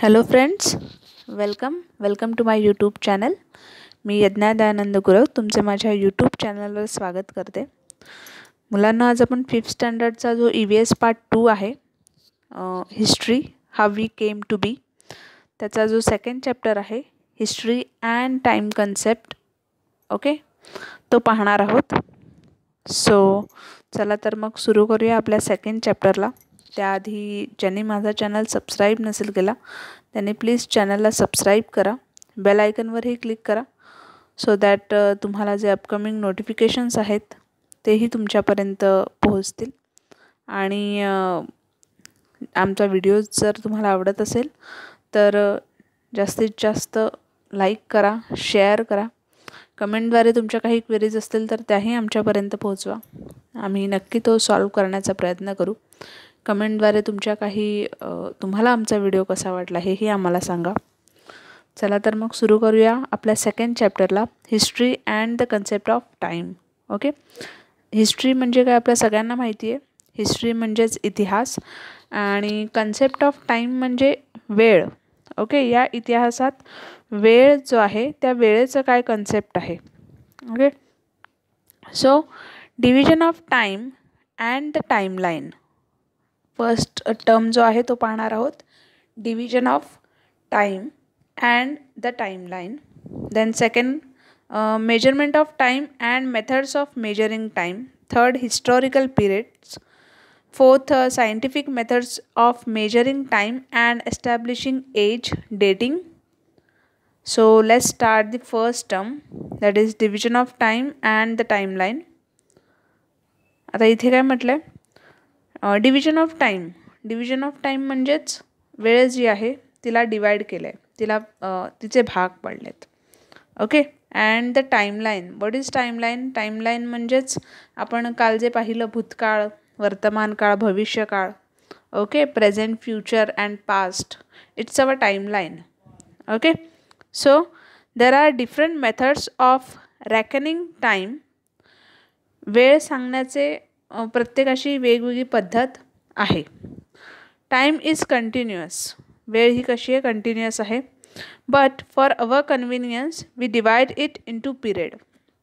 Hello friends welcome welcome to my YouTube channel मी यज्ञा दयानंद गुरव तुमचे माझ्या यूट्यूब चॅनलवर स्वागत करते मुलांना आज आपण फिफ्थ स्टँडर्डचा जो E V S part two आहे हिस्ट्री हा वी केम टू बी त्याचा जो सेकंड चॅप्टर आहे history and time concept okay तो पाहणार आहोत सो चला तर मग सुरू करूया आपल्या सेकंड चॅप्टरला त्याआधी ज्यांनी माझा चॅनल सबस्क्राईब नसेल केला त्यांनी प्लीज चॅनलला सबस्क्राईब करा बेल आयकनवरही क्लिक करा सो दॅट तुम्हाला जे अपकमिंग नोटिफिकेशन्स आहेत तेही तुमच्यापर्यंत पोहोचतील आणि आमचा व्हिडिओज जर तुम्हाला आवडत असेल तर जास्तीत जास्त लाईक करा शेअर करा कमेंटद्वारे तुमच्या काही क्वेरीज असतील तर त्याही आमच्यापर्यंत पोहोचवा आम्ही नक्की तो सॉल्व करण्याचा प्रयत्न करू कमेंटद्वारे तुमच्या काही तुम्हाला आमचा व्हिडिओ कसा वाटला हेही आम्हाला सांगा चला तर मग सुरू करूया आपल्या सेकंड चॅप्टरला history and the concept of time okay history म्हणजे काय आपल्या सगळ्यांना माहिती आहे हिस्ट्री म्हणजेच इतिहास आणि कन्सेप्ट ऑफ टाईम म्हणजे वेळ ओके या इतिहासात वेळ जो आहे त्या वेळेचं काय कन्सेप्ट आहे okay so division of time and the timeline first term जो आहे तो पाहणार आहोत division of time and the time line then second measurement of time and methods of measuring time third historical periods fourth scientific methods of measuring time and establishing age dating so let's start the first term that is division of time and the time line आता इथे काय म्हटलं आहे division of time division of time म्हणजेच वेळ जी आहे तिला divide केलं आहे तिला तिचे भाग पडलेत okay and the timeline what is timeline timeline म्हणजेच आपण काल जे पाहिलं भूतकाळ वर्तमान काळ भविष्यकाळ okay present future and past it's our line okay so there are different methods of reckoning time वेळ सांगण्याचे प्रत्येकाशी वेगवेगळी पद्धत आहे टाईम इज कंटिन्युअस वेळ ही कशी आहे कंटिन्युअस आहे but for our convenience we divide it to period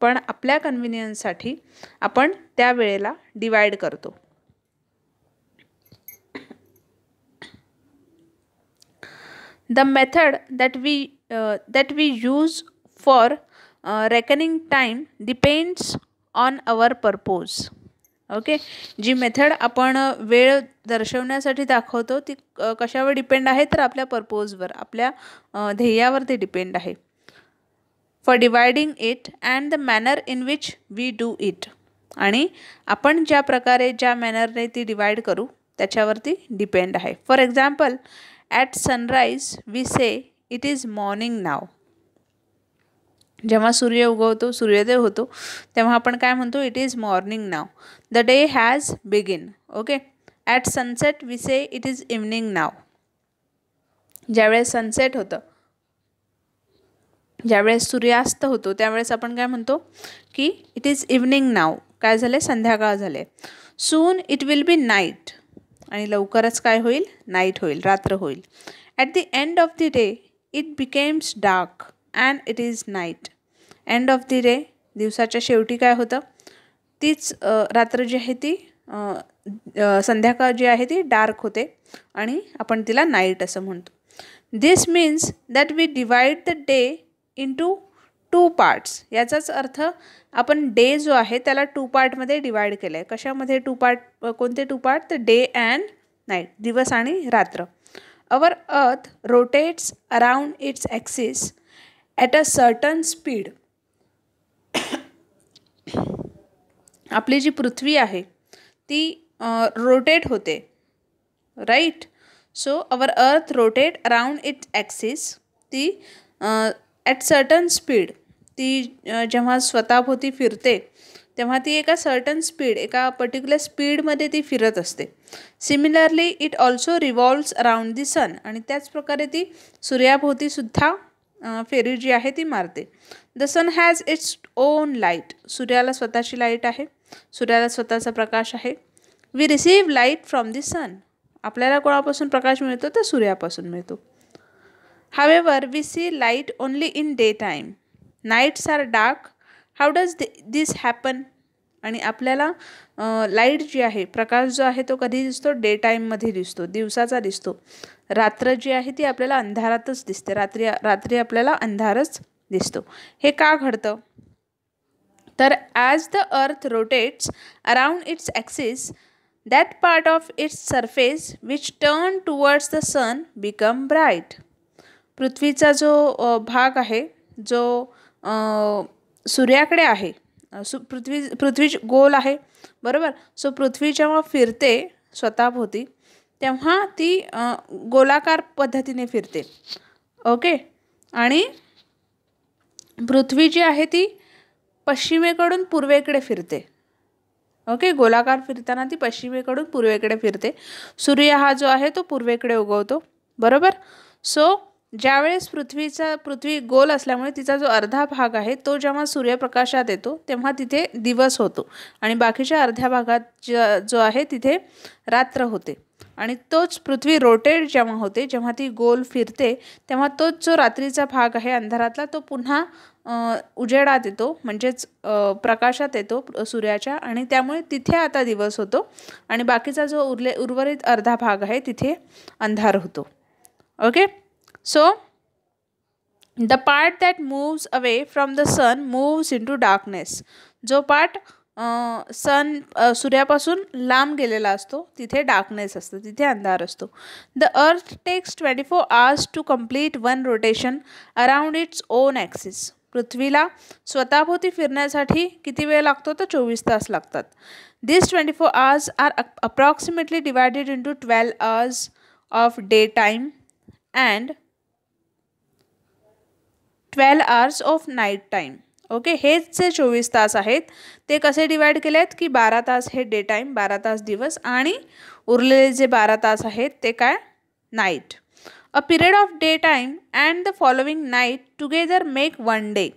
पण आपल्या कन्व्हिनियन्ससाठी आपण त्या वेळेला डिवाइड करतो the method that we that we use for reckoning time depends on our purpose okay जी मेथड आपण वेळ दर्शवण्यासाठी दाखवतो ती कशावर डिपेंड आहे तर आपल्या पर्पोजवर आपल्या ध्येयावरती डिपेंड आहे for dividing it and the manner in which we do it आणि आपण ज्या प्रकारे ज्या मॅनरने ती डिवाईड करू त्याच्यावरती डिपेंड आहे for example at sunrise we say it is morning now जेव्हा सूर्य उगवतो सूर्योदय होतो तेव्हा आपण काय म्हणतो it is morning now the day has begin okay at sunset we say it is evening now ज्यावेळेस सनसेट होतं ज्यावेळेस सूर्यास्त होतो त्यावेळेस आपण काय म्हणतो की इट इज इव्हनिंग नाव काय झाले संध्याकाळ झाले soon it will be night आणि लवकरच काय होईल नाईट होईल रात्र होईल at the end of the day it becomes dark and it is night end of the day दिवसाच्या शेवटी काय होतं तीच रात्र जी आहे ती संध्याकाळ जी आहे ती डार्क होते आणि आपण तिला नाईट असं म्हणतो this means that we divide the day into two parts याचाच अर्थ आपण डे जो आहे त्याला टू पार्टमध्ये डिवाइड केलं आहे कशामध्ये टू पार्ट कोणते टू पार्ट तर डे अँड नाईट दिवस आणि रात्र our earth rotates around its axis at a certain speed आपली जी पृथ्वी आहे ती रोटेट होते right so our earth rotate around it axis ती ॲट सर्टन स्पीड ती जेव्हा स्वतःभोवती फिरते तेव्हा ती एका सर्टन स्पीड एका पर्टिक्युलर स्पीडमध्ये ती फिरत असते similarly it also revolves around the sun आणि त्याचप्रकारे ती सूर्याभोवतीसुद्धा फेरी जी आहे ती मारते the sun has its own light सूर्याला स्वतःची लाईट आहे सूर्याला स्वतःचा प्रकाश आहे we receive light from the sun आपल्याला कोणापासून प्रकाश मिळतो तर सूर्यापासून मिळतो however we see light only in day time nights are dark how does this happen आणि आपल्याला लाईट जी आहे प्रकाश जो आहे तो कधी दिसतो डे टाईममध्ये दिसतो दिवसाचा दिसतो रात्र जी आहे ती आपल्याला अंधारातच दिसते रात्री रात्री आपल्याला अंधारच दिसतो हे का घडतं तर as the earth rotates around its axis that part of its surface which turn towards the sun become bright पृथ्वीचा जो भाग आहे जो सूर्याकडे आहे सु पृथ्वी पृथ्वी गोल आहे बरोबर सो पृथ्वी जेव्हा फिरते स्वतःभोवती तेव्हा ती गोलाकार पद्धतीने फिरते ओके आणि पृथ्वी जी आहे ती पश्चिमेकडून पूर्वेकडे फिरते ओके गोलाकार फिरताना ती पश्चिमेकडून पूर्वेकडे फिरते सूर्य हा जो आहे तो पूर्वेकडे उगवतो बरोबर सो ज्यावेळेस पृथ्वीचा पृथ्वी गोल असल्यामुळे तिचा जो अर्धा भाग आहे तो जेव्हा सूर्यप्रकाशात येतो तेव्हा तिथे दिवस होतो आणि बाकीच्या अर्ध्या भागात ज जो आहे तिथे रात्र होते आणि तोच पृथ्वी रोटेट जेव्हा होते जेव्हा ती गोल फिरते तेव्हा तोच जो रात्रीचा भाग आहे अंधारातला तो पुन्हा उजेडात येतो म्हणजेच प्रकाशात येतो सूर्याच्या आणि त्यामुळे तिथे आता दिवस होतो आणि बाकीचा जो उरले उर्वरित अर्धा भाग आहे तिथे अंधार होतो okay so the part that moves away from the sun moves into darkness जो पार्ट सन सूर्यापासून लांब गेलेला असतो तिथे डार्कनेस असतो तिथे अंधार असतो the earth takes twenty four hours to complete one rotation around its own axis पृथ्वीला स्वतःभोवती फिरण्यासाठी किती वेळ लागतो तर चोवीस तास लागतात this twenty four hours are approximately divided into twelve hours of day time and twelve hours of night time okay हेच जे चोवीस तास आहेत ते कसे डिवाईड केले आहेत की बारा तास हे डे टाईम बारा तास दिवस आणि उरलेले जे बारा तास आहेत ते काय night a period of day time and the following night together make one day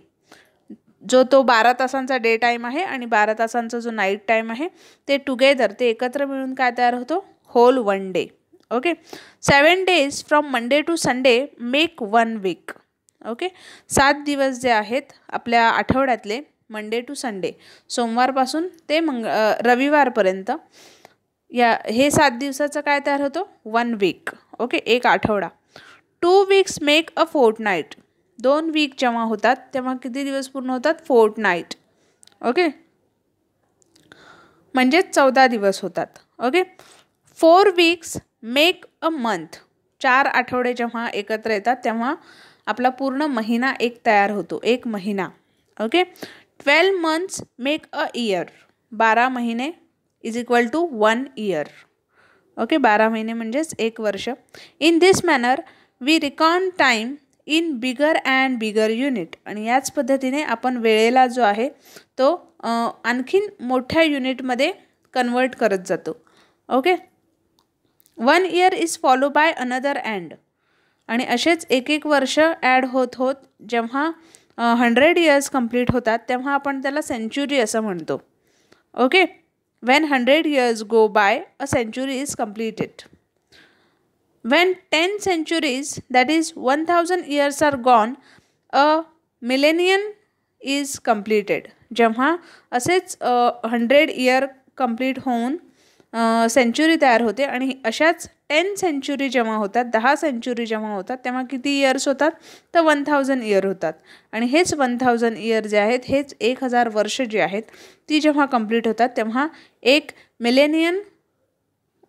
जो तो बारा तासांचा डे टाईम आहे आणि बारा तासांचा जो नाईट टाईम आहे ते टुगेदर ते एकत्र मिळून काय तयार होतो whole one day okay seven days from Monday to Sunday make one week okay सात दिवस जे आहेत आपल्या आठवड्यातले मंडे टू संडे सोमवारपासून ते मंग रविवारपर्यंत या हे सात दिवसाचं काय तयार होतो वन वीक ओके एक आठवडा two weeks make a fortnight दोन वीक जेव्हा होतात तेव्हा किती दिवस पूर्ण होतात फोर्ट नाईट ओके म्हणजेच चौदा दिवस होतात okay four weeks make a month चार आठवडे जेव्हा एकत्र येतात तेव्हा आपला पूर्ण महिना एक तयार होतो एक महिना okay twelve months make a year बारा महिने is equal to one year okay बारा महिने म्हणजेच एक वर्ष in this manner we reckon time in bigger and bigger unit आणि याच पद्धतीने आपण वेळेला जो आहे तो आणखीन मोठ्या युनिटमध्ये कन्वर्ट करत जातो okay one year is follow by another and आणि असेच एक एक वर्ष ॲड होत होत जेव्हा हंड्रेड इयर्स कंप्लीट होतात तेव्हा आपण त्याला सेंच्युरी असं म्हणतो okay when hundred years go by a century is completed when ten centuries that is one thousand years are gone a millennium is completed जेव्हा असेच हंड्रेड इयर कंप्लीट होऊन century तयार होते आणि अशाच टेन सेंचुरी जेव्हा होतात दहा सेंचुरी जेव्हा होतात तेव्हा किती इयर्स होतात तर वन थाउजंड इयर होतात आणि हेच वन थाउजंड इयर जे आहेत हेच एक हजार वर्ष जे आहेत ती जेव्हा कंप्लीट होतात तेव्हा एक मिलेनियन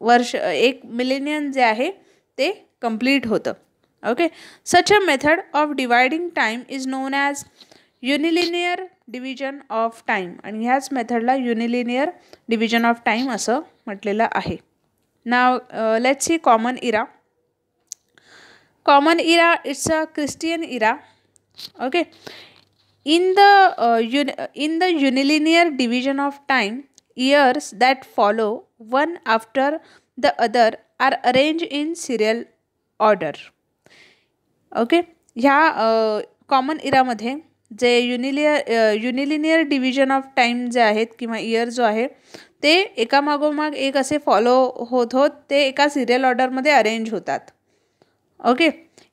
वर्ष एक मिलेनियन जे आहे ते कंप्लीट होतं okay such a method of dividing time is known as unilinear division of time आणि ह्याच मेथडला युनिलिनियर डिव्हिजन ऑफ टाईम असं म्हटलेलं आहे now let's see common era common era it's a Christian era okay in the un in the unilinear division of time years that follow one after the other are arrange in serial order okay ह्या common uh, इरामध्ये जे unilinear unilinear division of time जे आहेत किंवा year जो आहे ते एकामागोमाग एक असे फॉलो होत होत ते एका सिरियल ऑर्डरमध्ये अरेंज होतात okay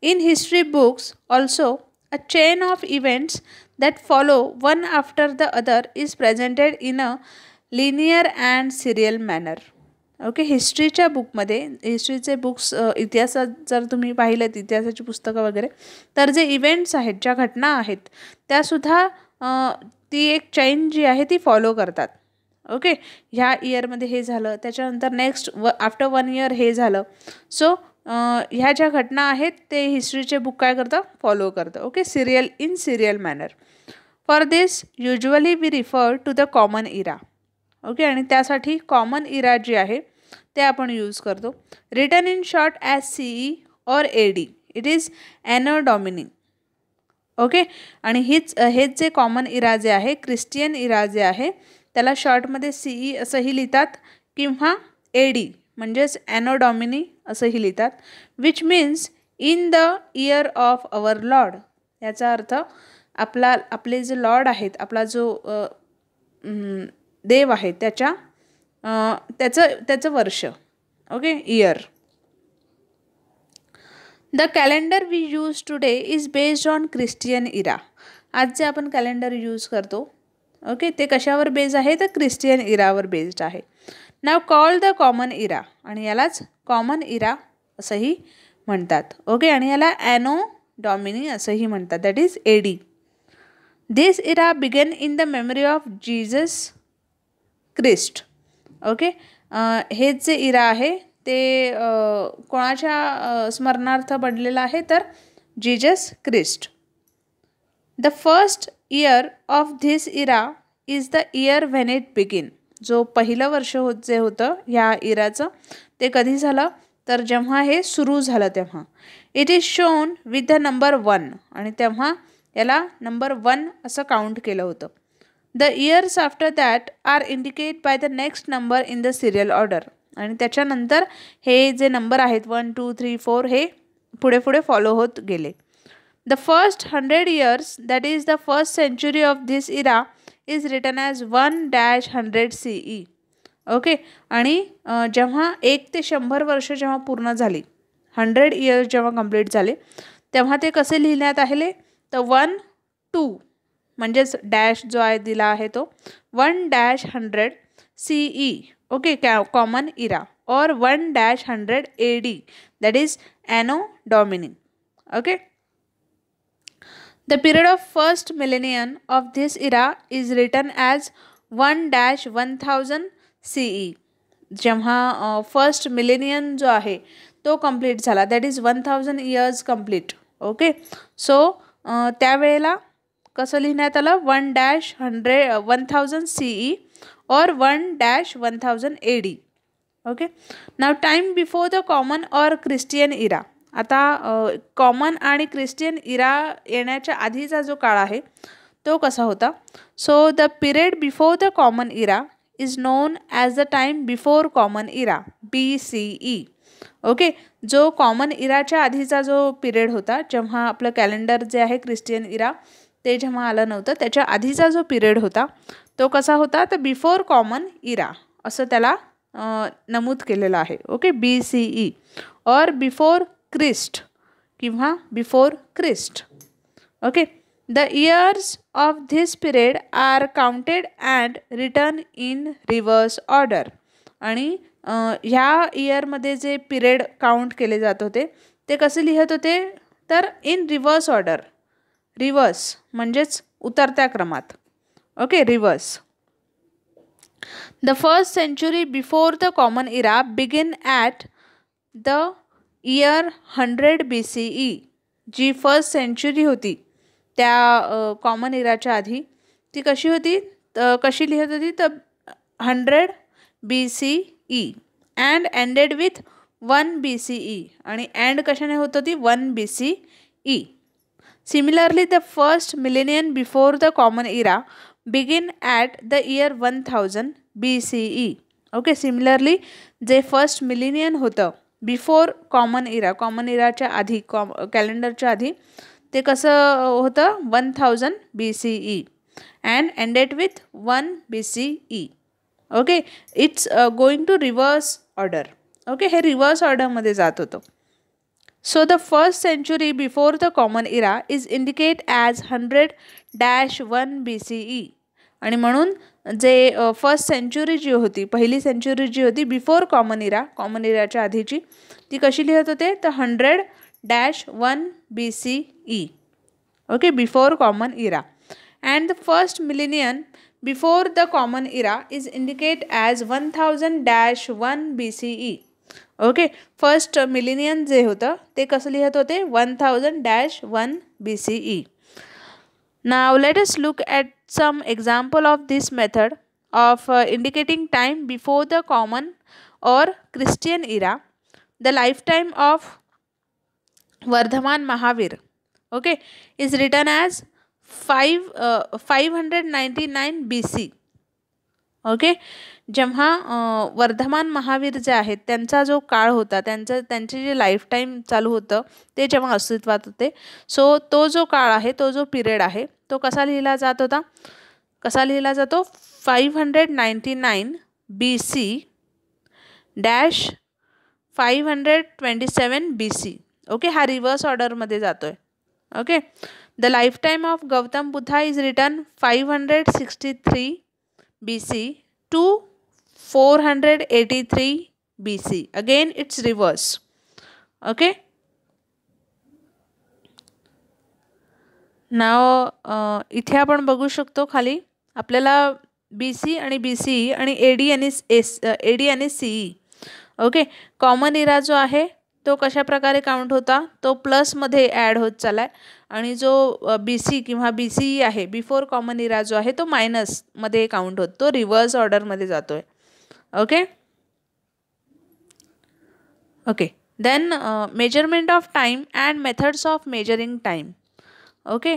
in history books also a chain of events that follow one after the other is presented in a linear and serial manner okay हिस्ट्रीच्या बुकमध्ये हिस्ट्रीचे बुक्स इतिहासात जर तुम्ही पाहिलेत इतिहासाची पुस्तकं वगैरे तर जे इव्हेंट्स आहेत ज्या घटना आहेत त्यासुद्धा ती एक चैन जी आहे ती फॉलो करतात ओके ह्या इयरमध्ये हे झालं त्याच्यानंतर नेक्स्ट व आफ्टर वन इयर हे झालं सो ह्या ज्या घटना आहेत ते हिस्ट्रीचे बुक काय करतं फॉलो करतं okay serial in serial manner for this usually we refer to the common era okay आणि त्यासाठी कॉमन इरा जी आहे ते आपण यूज करतो written in short as CE or A D it is domini okay आणि हीच हेच जे कॉमन इराजे आहे क्रिस्टियन इराजे आहे त्याला शॉर्टमध्ये सीई e असंही लिहितात किंवा ए डी म्हणजेच डॉमिनी असंही लिहितात which means in the year of our lord याचा अर्थ आपला आपले जे लॉर्ड आहेत आपला जो देव आहे त्याच्या त्याचं त्याचं वर्ष okay year the calendar we use today is based on Christian era आज जे आपण कॅलेंडर यूज करतो ओके ते कशावर बेस्ड आहे तर क्रिस्टियन इरावर बेस्ड आहे now call the common era आणि यालाच कॉमन इरा असंही म्हणतात ओके आणि याला ॲनो डॉमिनी असंही म्हणतात that is AD this era began in the memory of Jesus Christ okay हेच जे इरा आहे ते कोणाच्या स्मरणार्थ बनलेलं आहे तर Jesus Christ the first year of this era is the year when it begin जो पहिलं वर्ष होत जे होतं ह्या इराचं ते कधी झालं तर जेव्हा हे सुरू झालं तेव्हा it is shown with the number one आणि तेव्हा याला नंबर वन असं काउंट केलं होतं the years after that are indicate by the next number in the serial order आणि त्याच्यानंतर हे जे नंबर आहेत वन टू थ्री फोर हे पुढे पुढे फॉलो होत गेले the first hundred years that is the first century of this era is written as one dash hundred C E okay आणि जेव्हा एक ते शंभर वर्ष जेव्हा पूर्ण झाली हंड्रेड इयर्स जेव्हा कंप्लीट झाले तेव्हा ते कसे लिहिण्यात आले तर वन टू म्हणजेच डॅश जो आहे दिला आहे तो one dash hundred C E okay कॅ common era or one dash hundred A D that is anno domini okay the period of first millennium of this era is written as one dash one thousand C E जेव्हा first millennium जो आहे तो complete झाला that is one thousand years complete okay so त्यावेळेला कसं लिहिण्यात आलं one dash hundred one thousand C E or one dash one thousand A D okay now time before the common or Christian era आता common आणि Christian इरा येण्याच्या आधीचा जो काळ आहे तो कसा होता so the period before the common era is known as the time before common era B C E okay जो कॉमन इराच्या आधीचा जो पिरियड होता जेव्हा आपलं कॅलेंडर जे आहे क्रिस्टियन इरा ते जेव्हा आलं नव्हतं त्याच्या आधीचा जो पिरियड होता तो कसा होता तर बिफोर कॉमन इरा असं त्याला नमूद केलेलं आहे okay B C E or before Christ किंवा before Christ okay the years of this period are counted and written in reverse order आणि ह्या इयरमध्ये जे पिरियड काउंट केले जात होते ते कसे लिहत होते तर इन रिव्हर्स ऑर्डर रिवर्स म्हणजेच उतरत्या क्रमात okay reverse the first century before the common era begin at the year hundred B C E जी फर्स्ट सेंचुरी होती त्या कॉमन इराच्या आधी ती कशी होती तर कशी लिहित होती तर hundred B C E and ended with one B C E आणि अँड कशाने होत होती one B C E similarly the Similarly, the first millennium before the Common Era begin at the year 1000 BCE. Okay similarly जे first millennium होतं before common era common इराच्या आधी कॉम कॅलेंडरच्या आधी ते कसं होतं one thousand B C E and ended with one B C E okay it's going to reverse order okay हे रिव्हर्स ऑर्डरमध्ये जात होतं So the first century before the common era is indicate as 100 dash one B C E आणि म्हणून जे first century जी होती पहिली सेंच्युरी जी होती बिफोर कॉमन इरा कॉमन इराच्या आधीची ती कशी लिहत होते तर hundred dash one B C E okay before common era and the first millennium before the common era is indicate as one thousand dash one B C E okay first millennium जे होतं ते कसं लिहत होते one thousand dash one B C E now let's look at some example of this method of indicating time before the common or Christian era the life time of Vardhaman Mahavir okay is written as five five hundred ninety nine B C okay जेव्हा वर्धमान महावीर जे आहेत त्यांचा जो काळ होता त्यांचं त्यांचे जे लाईफटाईम चालू होतं ते जेव्हा अस्तित्वात होते सो तो जो काळ आहे तो जो पिरियड आहे तो कसा लिहिला जात होता कसा लिहिला जातो five hundred ninety nine B C dash five hundred twenty seven B C okay हा रिवर्स ऑर्डरमध्ये जातो आहे okay the life time of Gautam Buddha is written five hundred sixty three B C to 483 BC. Again, it's reverse. Okay. Now uh, इथे आपण बघू शकतो खाली आपल्याला बी सी आणि बी सी e आणि ए डी आणि एस ए डी आणि C E okay common era जो आहे तो कशा प्रकारे काउंट होता तो प्लसमध्ये ॲड होत चालला आहे आणि जो बी uh, सी किंवा बी सी ई आहे बिफोर कॉमन इरा जो आहे तो मायनसमध्ये काउंट होत तो रिव्हर्स ऑर्डरमध्ये जातो आहे okay okay then measurement of time and methods of measuring time okay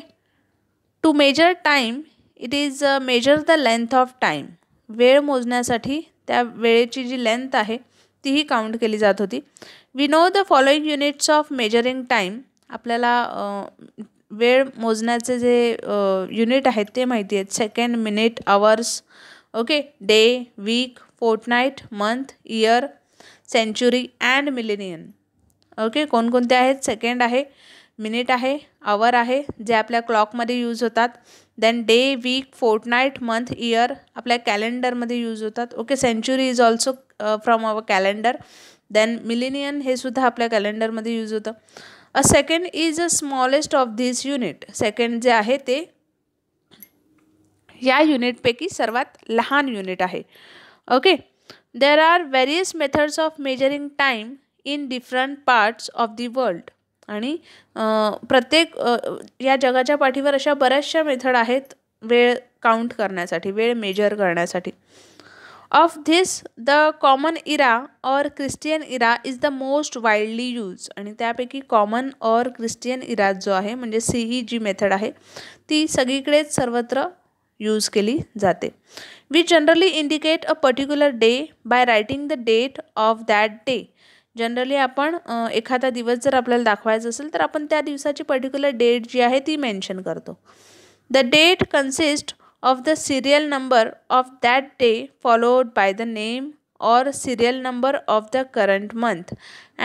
to measure time it is measure the length of time वेळ मोजण्यासाठी त्या वेळेची जी लेंथ आहे तीही काउंट केली जात होती we know the following units of measuring time आपल्याला वेळ मोजण्याचे जे युनिट आहेत ते माहिती आहेत second minute hours okay day week fortnight month year century and millennium okay कोणकोणते आहेत सेकंड आहे मिनिट आहे आवर आहे जे आपल्या क्लॉकमध्ये यूज होतात then day week fortnight month year आपल्या कॅलेंडरमध्ये यूज होतात okay century is also from our calendar then millennium हे सुद्धा आपल्या कॅलेंडरमध्ये यूज होतं a second is a smallest of this unit second जे आहे ते या युनिटपैकी सर्वात लहान युनिट आहे okay there are various methods of measuring time in different parts of the world आणि प्रत्येक या जगाच्या पाठीवर अशा बऱ्याचशा मेथड आहेत वेळ काउंट करण्यासाठी वेळ मेजर करण्यासाठी of this the common era or Christian era is the most widely use आणि त्यापैकी कॉमन और क्रिस्टियन इरा जो आहे म्हणजे सी ही जी मेथड आहे ती सगळीकडेच सर्वत्र यूज केली जाते we generally indicate a particular day by writing the date of that day generally आपण एखादा दिवस जर आपल्याला दाखवायचा असेल तर आपण त्या दिवसाची पर्टिक्युलर डेट जी आहे ती मेन्शन करतो the date consist of the serial number of that day followed by the name or serial number of the current month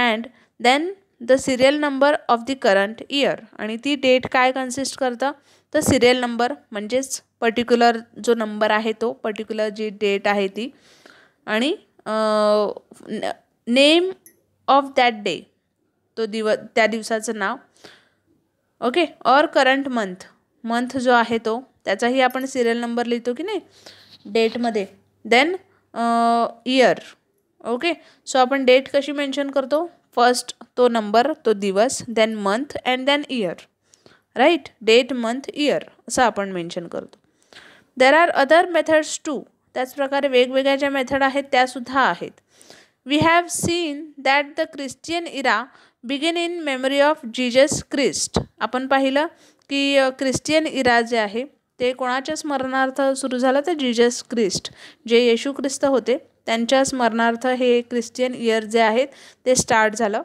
and then the serial number of the current year आणि ती date काय consist करतं तर serial number म्हणजेच particular जो number आहे तो particular जी date आहे ती आणि नेम ऑफ दॅट डे तो दिव त्या दिवसाचं नाव okay or current month month जो आहे तो त्याचाही आपण सिरियल नंबर लिहितो की नाही डेटमध्ये देन इयर ओके सो आपण डेट कशी मेन्शन करतो फर्स्ट तो नंबर तो दिवस then month and then year right date month year असं आपण मेन्शन करतो there are other methods to त्याचप्रकारे वेगवेगळ्या ज्या मेथड आहेत त्यासुद्धा आहेत we have seen that the Christian era begin in memory of Jesus Christ आपण पाहिलं की क्रिश्चियन इरा जे आहे ते कोणाच्या स्मरणार्थ सुरू झालं तर जीजस क्रिस्ट जे येशू ख्रिस्त होते त्यांच्या स्मरणार्थ हे क्रिश्चियन इयर जे आहेत ते स्टार्ट झालं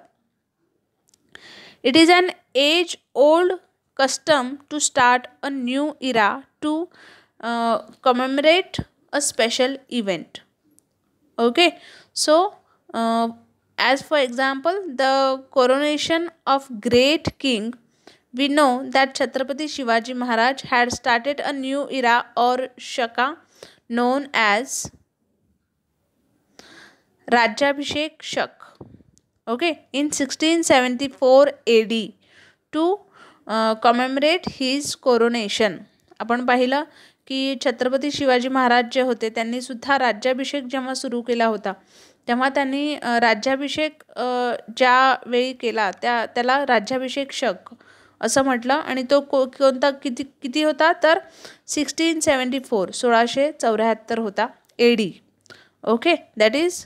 it is an age old custom to start a new era to commemorate a special event okay so uh, as for example the coronation of great king we know that chhatrapati shivaji maharaj had started a new era or shaka known as rajyabhishek shak okay in 1674 ad to uh, commemorate his coronation आपण पाहिलं की छत्रपती शिवाजी महाराज जे होते त्यांनी सुद्धा राज्याभिषेक जेव्हा सुरू केला होता तेव्हा त्यांनी राज्याभिषेक ज्या वेळी केला त्या त्याला राज्याभिषेक शक असं म्हटलं आणि तो को कोणता किती किती होता तर सिक्स्टीन सेवन्टी फोर सोळाशे चौऱ्याहत्तर होता A D okay that is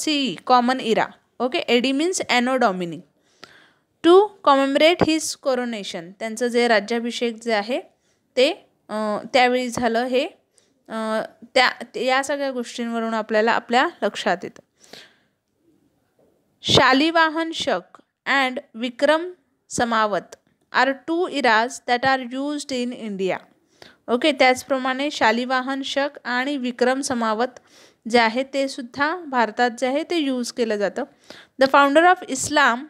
C common era okay AD means anno domini to commemorate his coronation त्यांचं जे राज्याभिषेक जे आहे ते त्यावेळी झालं हे त्या या सगळ्या गोष्टींवरून आपल्याला आपल्या लक्षात येतं Shalivahan Shaka and Vikram Samvat are two eras that are used in India okay त्याचप्रमाणे शालिवाहन शक आणि विक्रम समावत जे आहे ते सुद्धा भारतात जे आहे ते यूज केलं जातं the founder of Islam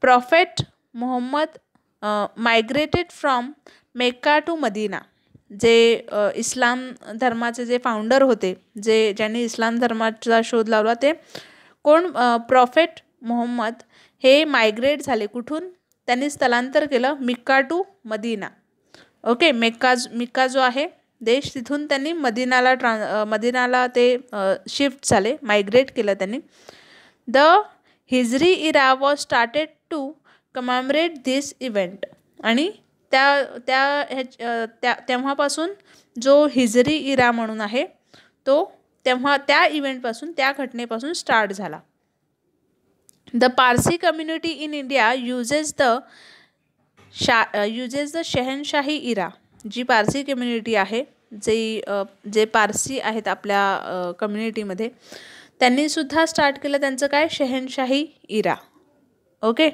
prophet Muhammad migrated from Mecca to Medina जे इस्लाम धर्माचे जे फाउंडर होते जे ज्यांनी इस्लाम धर्माचा शोध लावला ते कोण प्रॉफेट मोहम्मद हे मायग्रेट झाले कुठून त्यांनी स्थलांतर केलं Mecca to Medina okay Mecca Mecca जो आहे देश तिथून त्यांनी मदिनाला ट्रान मदीनाला ते शिफ्ट झाले मायग्रेट केलं त्यांनी the Hijri era was started to commemorate this event आणि त्या त्या त्या तेव्हापासून जो हिजरी इरा म्हणून आहे तो तेव्हा त्या इव्हेंटपासून त्या घटनेपासून स्टार्ट झाला the Parsi community in India uses the शा युजेस द शहनशाही इरा जी पारसी कम्युनिटी आहे जे जे पारसी आहेत आपल्या कम्युनिटीमध्ये त्यांनीसुद्धा स्टार्ट केलं त्यांचं काय शहनशाही इरा ओके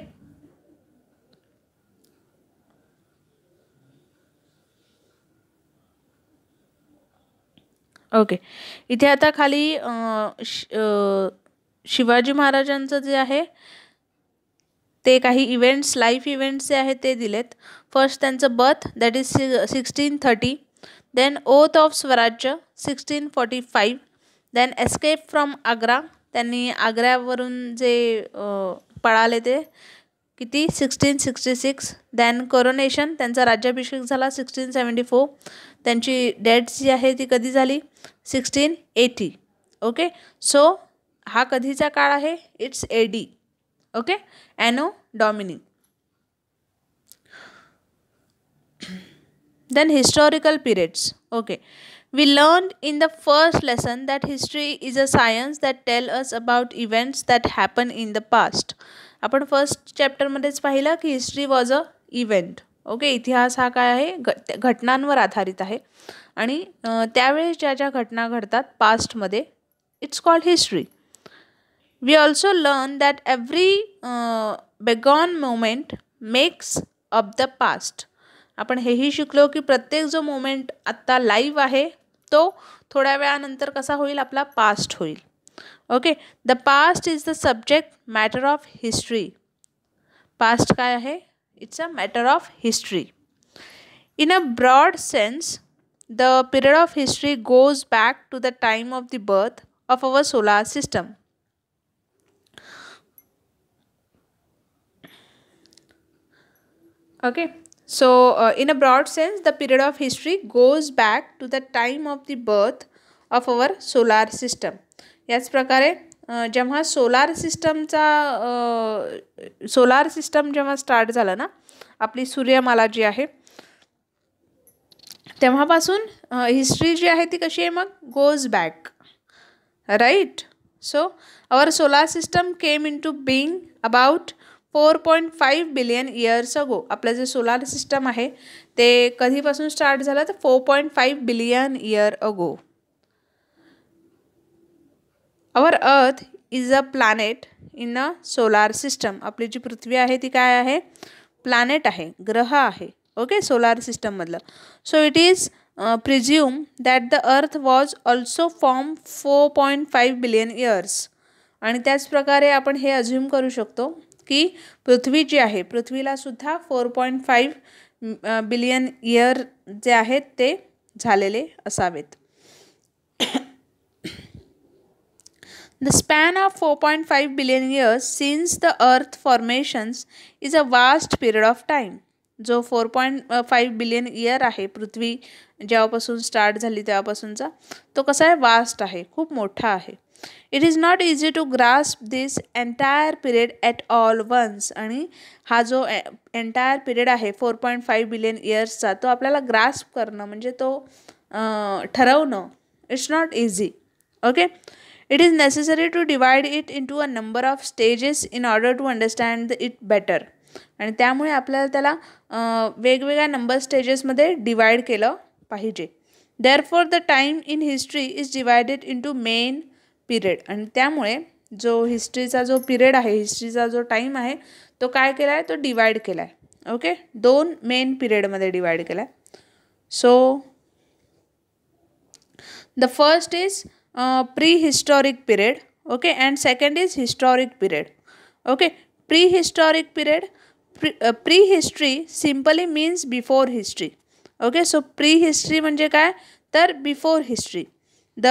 ओके इथे आता खाली शि शिवाजी महाराजांचं जे आहे ते काही इव्हेंट्स लाईफ इव्हेंट्स जे आहेत ते दिलेत फर्स्ट त्यांचं बर्थ दॅट इज सि sixteen thirty then oath of Swarajya sixteen forty five then escape from Agra त्यांनी आग्र्यावरून जे पळाले ते किती sixteen sixty six then coronation त्यांचा राज्याभिषेक झाला सिक्स्टीन सेवन्टी फोर त्यांची डेट जी आहे ती कधी झाली सिक्स्टीन एटी ओके सो हा कधीचा काळ आहे it's A D okay anno domini then historical periods okay we learn in the first lesson that history is a science that tell us about events that happen in the past आपण first चॅप्टरमध्येच पाहिलं की history was a event okay इतिहास हा काय आहे घट घटनांवर आधारित आहे आणि त्यावेळेस ज्या ज्या घटना घडतात पास्टमध्ये it's called history we also learn that every bygone moment makes up the past आपण हेही शिकलो की प्रत्येक जो मोमेंट आत्ता लाईव्ह आहे तो थोड्या वेळानंतर कसा होईल आपला पास्ट होईल okay the past is the subject matter of history past काय आहे it's a matter of history. In a broad sense, the period of history goes back to the time of the birth of our solar system. Okay, so uh, in a broad sense, the period of history goes back to the time of the birth of our solar system. Yes, prakare जेव्हा solar सिस्टमचा solar system जेव्हा start झाला ना आपली सूर्यमाला जी आहे तेव्हापासून history जी आहे ती कशी आहे मग goes back right so our solar system came into being about four point five billion years ago आपलं जे सोलार सिस्टम आहे ते कधीपासून स्टार्ट झालं तर four point five billion year ago our earth is a planet in a solar system आपली जी पृथ्वी आहे ती काय आहे प्लॅनेट आहे ग्रह आहे ओके सोलार सिस्टममधलं so it is presume that the earth was also form four point five billion years आणि त्याचप्रकारे आपण हे अझ्यूम करू शकतो की पृथ्वी जी आहे पृथ्वीलासुद्धा four point five billion year जे आहेत ते झालेले असावेत The span of 4.5 billion years since the Earth formations is a vast period of time. जो four point five billion year आहे पृथ्वी जेव्हापासून स्टार्ट झाली तेव्हापासूनचा तो कसा आहे वास्ट आहे खूप मोठा आहे it is not easy to grasp this entire period at all once आणि हा जो एंटायर e, पिरियड आहे फोर पॉईंट फाईव्ह बिलियन इयर्सचा तो आपल्याला ग्रास्प करणं म्हणजे तो ठरवणं it's not easy okay It is necessary to divide it into a number of stages in order to understand it better. आणि त्यामुळे आपल्याला त्याला वेगवेगळ्या नंबर स्टेजेसमध्ये डिवाईड केलं पाहिजे therefore the time in history is divided into main period आणि त्यामुळे जो हिस्ट्रीचा जो पिरियड आहे हिस्ट्रीचा जो टाईम आहे तो काय केला आहे तो डिवाईड केला आहे ओके दोन मेन पिरियडमध्ये डिवाईड केला आहे so the first is prehistoric period okay okay second second is period okay okay period period pre history simply means before history okay so pre history म्हणजे काय तर before history the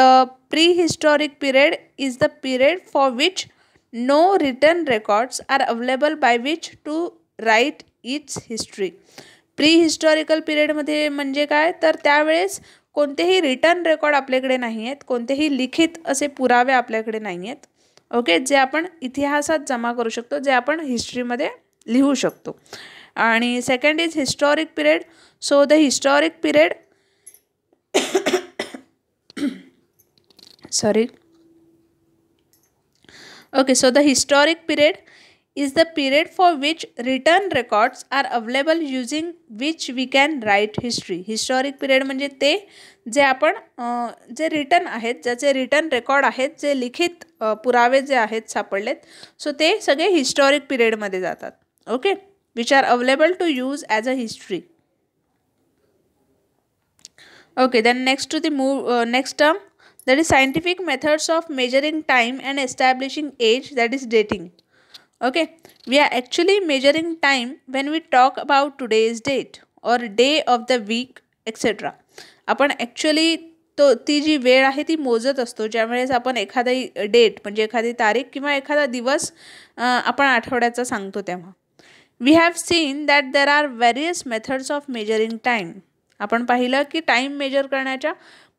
pre historic period is the period for which no return records are available by which to write its history pre historical पिरियडमध्ये म्हणजे काय तर त्यावेळेस कोणतेही return record आपल्याकडे नाही आहेत कोणतेही लिखित असे पुरावे आपल्याकडे नाही आहेत ओके जे आपण इतिहासात जमा करू शकतो जे आपण हिस्ट्रीमध्ये लिहू शकतो आणि second is historic period so the historic period sorry okay so the historic period is the period for which written records are available using which we can write history historic period म्हणजे ते जे आपण जे return आहेत ज्याचे return record आहेत जे लिखित पुरावे जे आहेत सापडलेत सो ते सगळे हिस्टॉरिक पिरियडमध्ये जातात okay which are available to use as a history okay then next to the move next term that is scientific methods of measuring time and establishing age that is dating okay we are actually measuring time when we talk about today's date or day of the week etcetera आपण actually तो ती जी वेळ आहे ती मोजत असतो ज्यावेळेस आपण एखादी डेट म्हणजे एखादी तारीख किंवा एखादा दिवस आपण आठवड्याचा सांगतो तेव्हा we have seen that there are various methods of measuring time आपण पाहिलं की टाईम मेजर करण्याच्या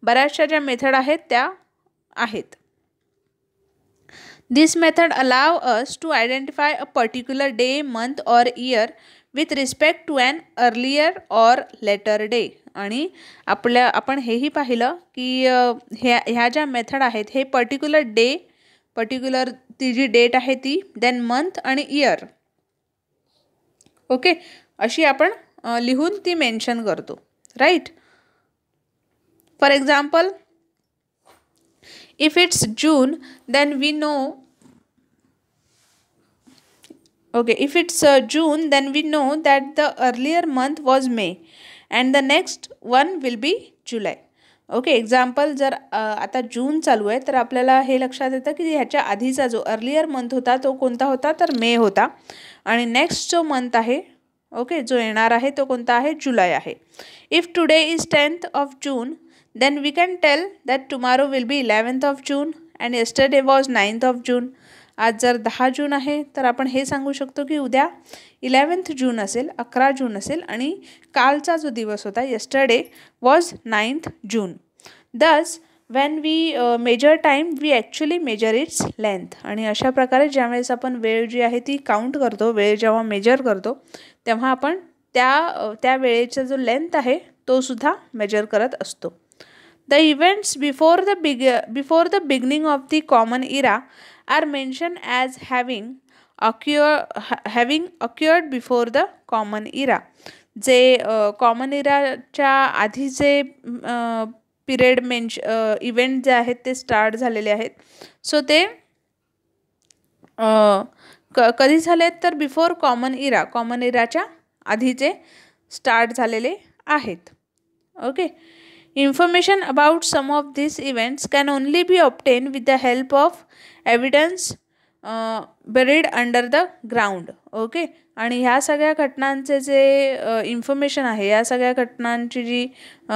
बऱ्याचशा ज्या मेथड आहेत त्या आहेत This method allow us to identify a particular day, month or year with respect to an earlier or later day. आणि आपल्या आपण हेही पाहिलं की ह्या ह्या ज्या मेथड आहेत हे पर्टिक्युलर डे पर्टिक्युलर ती जी डेट आहे ती देन मंथ आणि इयर ओके अशी आपण लिहून ती मेन्शन करतो right for example If it's June, then we know okay if it's uh, june then we know that the earlier month was may and the next one will be july okay example जर uh, आता जून चालू आहे तर आपल्याला हे लक्षात येतं की ह्याच्या आधीचा जो अर्लियर मंथ होता तो कोणता होता तर मे होता आणि नेक्स्ट जो मंथ आहे ओके जो येणार आहे तो कोणता आहे जुलै आहे if today is tenth of June then we can tell that tomorrow will be 11th of June and yesterday was 9th of June. आज जर दहा जून आहे तर आपण हे सांगू शकतो की उद्या इलेवन्थ जून असेल अकरा जून असेल आणि कालचा जो दिवस होता yesterday was ninth June thus when we measure time we actually measure its length आणि अशा प्रकारे ज्यावेळेस आपण वेळ जी आहे ती काउंट करतो वेळ जेव्हा मेजर करतो तेव्हा आपण त्या त्या वेळेचा जो लेंथ आहे तोसुद्धा मेजर करत असतो The events before the, big, before the beginning of the Common Era are mentioned as having, occur, having occurred before the Common Era. जे कॉमन इराच्या आधी जे पिरियड मेन्श इव्हेंट जे आहेत ते स्टार्ट झालेले आहेत सो ते कधी झाले तर बिफोर कॉमन इरा कॉमन इराच्या आधीचे स्टार्ट झालेले आहेत okay Information about some of these events can only be obtained with the help of evidence uh, buried under the ground. Okay आणि ह्या सगळ्या घटनांचे जे इन्फॉर्मेशन आहे या सगळ्या घटनांची जी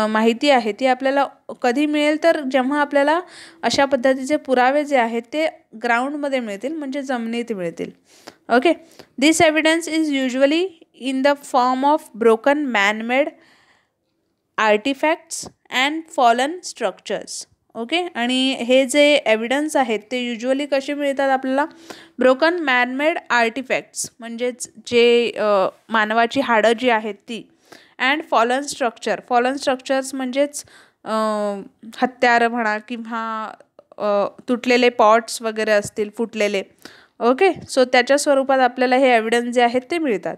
माहिती आहे ती आपल्याला कधी मिळेल तर जेव्हा आपल्याला अशा पद्धतीचे पुरावे जे आहेत ते ग्राउंडमध्ये मिळतील म्हणजे जमिनीत मिळतील okay this evidence is usually in the form of broken manmade artifacts and fallen structures okay आणि हे जे एव्हिडन्स आहेत ते युज्युअली कसे मिळतात आपल्याला ब्रोकन मॅनमेड आर्टिफॅक्ट्स म्हणजेच जे मानवाची हाडं जी आहेत ती and fallen structure fallen structures म्हणजेच हत्यार म्हणा किंवा तुटलेले पॉट्स वगैरे असतील फुटलेले ओके सो त्याच्या स्वरूपात आपल्याला हे एव्हिडन्स जे आहेत ते मिळतात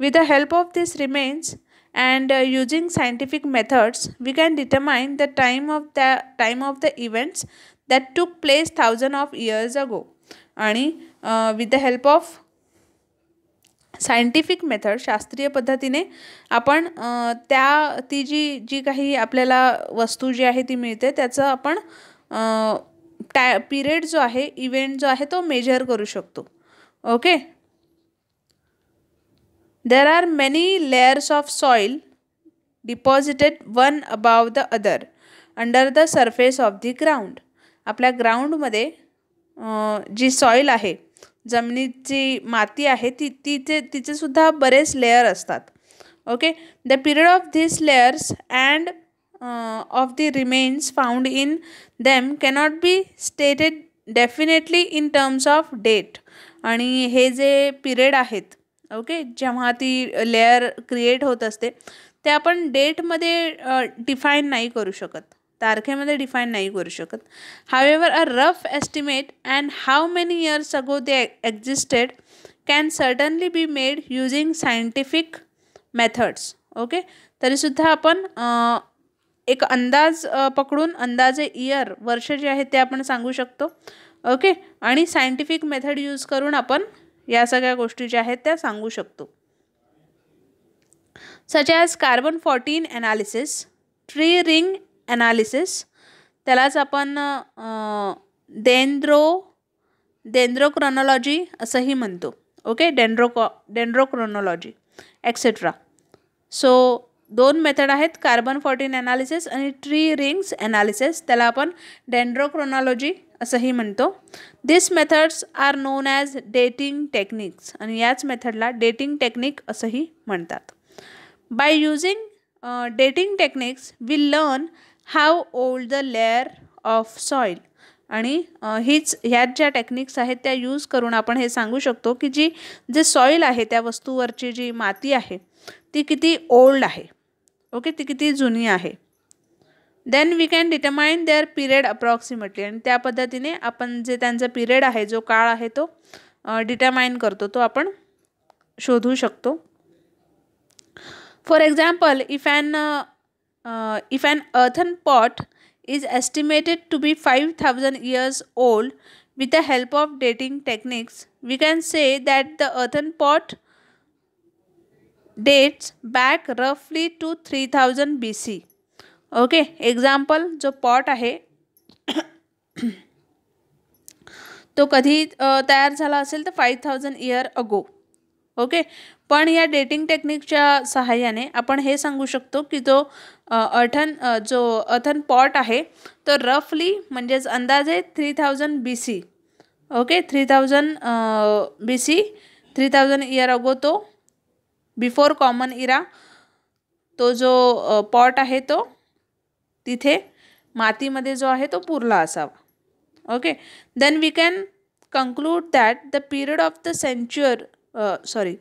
with the help of this remains and uh, using scientific methods we can determine the time of the time of the events that took place thousand of years ago आणि with the help of scientific method शास्त्रीय पद्धतीने आपण त्या ती जी जी काही आपल्याला वस्तू जी आहे ती मिळते त्याचं आपण टाय पिरियड जो आहे इव्हेंट जो आहे तो मेजर करू शकतो okay There are many layers of soil deposited one above the other under the surface of the ground. आपल्या ग्राउंडमध्ये जी सॉईल आहे जमिनीची माती आहे ती तिचे तिचेसुद्धा बरेच लेअर असतात okay the period of this layers and of the remains found in them cannot be stated definitely in terms of date आणि हे जे पिरियड आहेत ओके जेव्हा ती लेअर क्रिएट होत असते ते आपण डेटमध्ये डिफाईन नाही करू शकत तारखेमध्ये डिफाईन नाही करू शकत however a rough estimate and how many years ago they existed can suddenly be made using scientific methods okay तरीसुद्धा आपण एक अंदाज पकडून अंदाजे इयर वर्ष जे आहे ते आपण सांगू शकतो ओके आणि सायंटिफिक मेथड यूज करून आपण या सगळ्या गोष्टी ज्या आहेत त्या सांगू शकतो such carbon fourteen analysis tree ring analysis त्यालाच आपण देंद्रो डेंड्रोक्रोनॉलॉजी असंही म्हणतो ओके डेंड्रोकॉ डेंड्रोक्रोनॉलॉजी एक्सेट्रा सो दोन मेथड आहेत कार्बन फॉर्टीन ॲनालिसिस आणि ट्री रिंग्स ॲनालिसिस त्याला आपण डेन्ड्रोक्रोनॉलॉजी असंही म्हणतो this methods are known as dating techniques आणि याच मेथडला डेटिंग टेक्निक असंही म्हणतात by using dating techniques we learn how old the layer of soil आणि uh, हीच ह्यात ज्या टेक्निक्स आहेत त्या यूज करून आपण हे सांगू शकतो की जी जे सॉईल आहे त्या वस्तूवरची जी माती आहे ती किती ओल्ड आहे ओके ती किती जुनी आहे then we can determine their period approximately आणि त्या पद्धतीने आपण जे त्यांचा पिरियड आहे जो काळ आहे तो डिटमाइन करतो तो आपण शोधू शकतो for example if an if an earthen pot is estimated to be five thousand years old with the help of dating techniques we can say that the earthen pot dates back रफली to three thousand B C okay example जो pot आहे तो कधी तयार झाला असेल तर five thousand year ago okay पण या डेटिंग टेक्निकच्या सहाय्याने आपण हे सांगू शकतो की तो अठन जो अथन पॉट आहे तो रफली म्हणजेच अंदाजे three thousand B C okay three thousand B C three thousand year ago तो बिफोर कॉमन इरा तो जो पॉट आहे तो तिथे मातीमध्ये जो आहे तो पुरला असावा okay then we can conclude that the period of the century sorry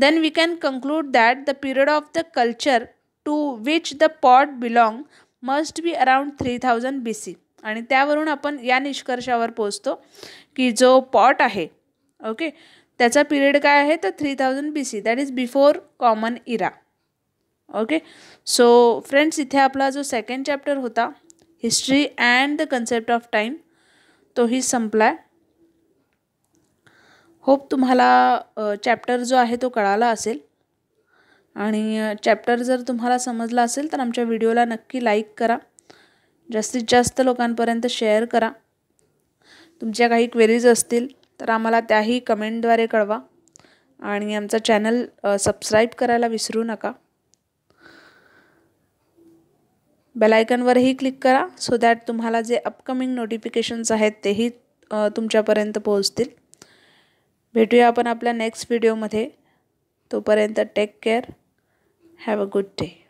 then we can conclude that the period of the culture to which the pot belong must be around three thousand B C आणि त्यावरून आपण या निष्कर्षावर पोचतो की जो pot आहे okay त्याचा पिरियड काय आहे तर three thousand B C that is before common era okay so friends इथे आपला जो सेकंड चॅप्टर होता history and the concept of time तोही संपला आहे होप तुम्हाला चॅप्टर जो आहे तो कळाला असेल आणि चॅप्टर जर तुम्हाला समजला असेल तर आमच्या व्हिडिओला नक्की लाईक करा जास्तीत जास्त लोकांपर्यंत शेअर करा तुमच्या काही क्वेरीज असतील तर आम्हाला त्याही कमेंटद्वारे कळवा आणि आमचा चॅनल सबस्क्राईब करायला विसरू नका बेलायकनवरही क्लिक करा सो दॅट तुम्हाला जे अपकमिंग नोटिफिकेशन्स आहेत तेही तुमच्यापर्यंत पोहोचतील भेटूया आपण आपल्या नेक्स्ट व्हिडिओमध्ये तोपर्यंत take care have a good day